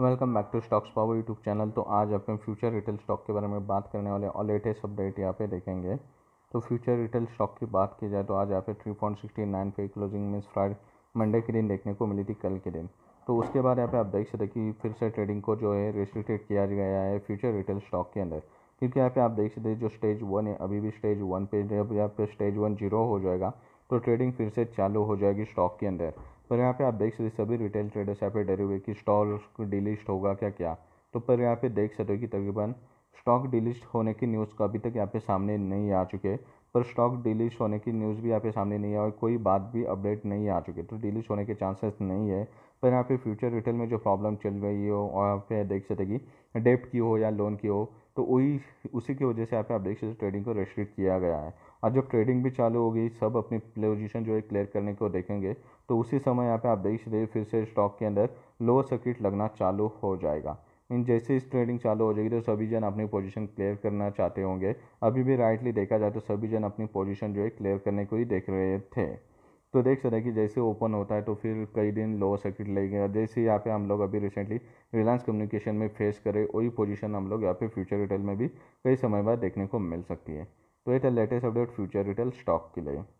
welcome back to Stocks Power YouTube channel तो आज अपन future Retail stock के बारे में बात करने वाले और लेटेस्ट अपडेट यहाँ पे देखेंगे तो फ्यूचर रिटेल स्टॉक की बात की जाए तो आज यहाँ पे थ्री पॉइंट सिक्सटी नाइन पे क्लोजिंग मीन्स फ्राइड मंडे के दिन देखने को मिली थी कल के दिन तो उसके बाद यहाँ पे आप देख सकते कि फिर से ट्रेडिंग को जो है रेस्ट्रिक्टेड किया गया है फ्यूचर रिटेल स्टॉक के अंदर क्योंकि यहाँ पे आप देख सकते जो स्टेज वन है अभी भी स्टेज वन पे जब यहाँ पे स्टेज वन जीरो हो जाएगा तो ट्रेडिंग फिर से चालू हो जाएगी स्टॉक के अंदर पर यहाँ पे आप देख सकते सभी रिटेल ट्रेडर्स यहाँ पे डरे हुए कि स्टॉक डिलीस्ट होगा क्या क्या तो पर यहाँ पे देख सकते हो कि तकरीबन स्टॉक डिलीस्ट होने की न्यूज़ का तो अभी तक यहाँ पे सामने नहीं आ चुके पर स्टॉक डिलीस्ट होने की न्यूज़ भी यहाँ पे सामने नहीं आई कोई बात भी अपडेट नहीं आ चुकी तो डिलीस्ट होने के चांसेस नहीं है पर यहाँ पे फ्यूचर रिटेल में जो प्रॉब्लम चल रही हो और यहाँ पे देख सकते कि डेप्ट की हो या लोन की हो तो वही उसी की वजह से यहाँ पे आप देख सकते ट्रेडिंग को रेस्ट्रिक्ट किया गया है और जब ट्रेडिंग भी चालू होगी सब अपनी पोजिशन जो है क्लियर करने को देखेंगे तो उसी समय यहाँ पे आप देख सकते फिर से स्टॉक के अंदर लोअर सर्किट लगना चालू हो जाएगा मीन जैसे इस ट्रेडिंग चालू हो जाएगी तो सभी जन अपनी पोजीशन क्लियर करना चाहते होंगे अभी भी राइटली देखा जाए तो सभी जन अपनी पोजीशन जो है क्लियर करने को ही देख रहे थे तो देख सकते हैं कि जैसे ओपन होता है तो फिर कई दिन लोअर सर्किट और जैसे यहाँ पे हम लोग अभी रिसेंटली रिलायंस कम्युनिकेशन में फेस करें वही पोजीशन हम लोग यहाँ पे फ्यूचर रिटेल में भी कई समय बाद देखने को मिल सकती है तो ये था latest update Future Retail stock के लिए